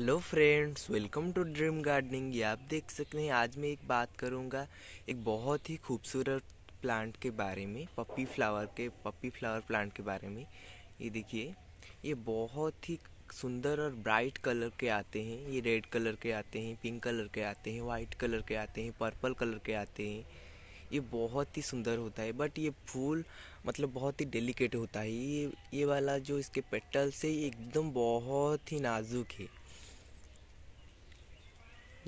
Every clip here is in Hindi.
hello friends welcome to dream gardening ये आप देख सकते हैं आज मैं एक बात करूँगा एक बहुत ही खूबसूरत प्लांट के बारे में पपी फ्लावर के पपी फ्लावर प्लांट के बारे में ये देखिए ये बहुत ही सुंदर और ब्राइट कलर के आते हैं ये रेड कलर के आते हैं पिंक कलर के आते हैं वाइट कलर के आते हैं पर्पल कलर के आते हैं ये बहुत ही सुंदर होता है बट ये फूल मतलब बहुत ही डेलिकेट होता है ये ये वाला जो इसके पेटल से एकदम बहुत ही नाजुक है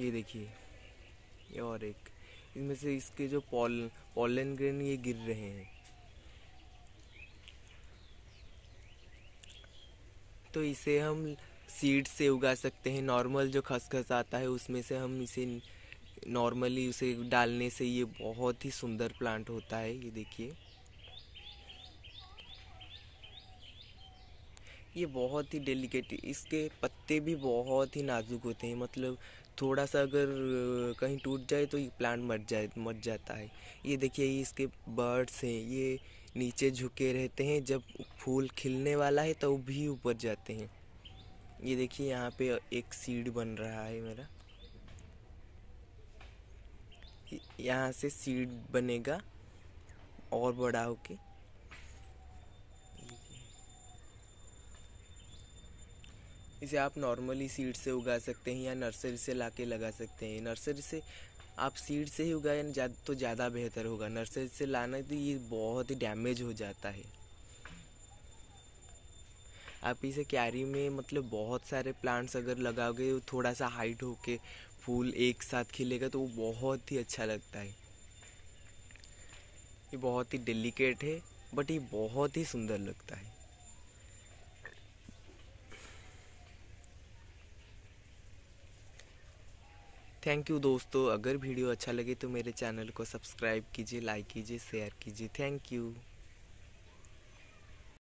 ये देखिए ये और एक इनमें से इसके जो पॉल पॉलन ग्रेन ये गिर रहे हैं तो इसे हम सीड से उगा सकते हैं नॉर्मल जो खसखस आता है उसमें से हम इसे नॉर्मली उसे डालने से ये बहुत ही सुंदर प्लांट होता है ये देखिए ये बहुत ही डेलिकेट इसके पत्ते भी बहुत ही नाजुक होते हैं मतलब थोड़ा सा अगर कहीं टूट जाए तो ये प्लांट मर जाए मर जाता है ये देखिए इसके बर्ड्स हैं ये नीचे झुके रहते हैं जब फूल खिलने वाला है तो भी ऊपर जाते हैं ये देखिए यहाँ पे एक सीड बन रहा है मेरा यहाँ से सीड बनेगा और बड़ा होके इसे आप नॉर्मली सीड से उगा सकते हैं या नर्सरी से ला के लगा सकते हैं नर्सरी से आप सीड से ही उगाएं जा, तो ज़्यादा बेहतर होगा नर्सरी से लाना तो ये बहुत ही डैमेज हो जाता है आप इसे क्यारी में मतलब बहुत सारे प्लांट्स अगर लगाओगे तो थोड़ा सा हाइट होके फूल एक साथ खिलेगा तो वो बहुत ही अच्छा लगता है ये बहुत ही डेलिकेट है बट ये बहुत ही सुंदर लगता है थैंक यू दोस्तों अगर वीडियो अच्छा लगे तो मेरे चैनल को सब्सक्राइब कीजिए लाइक कीजिए शेयर कीजिए थैंक यू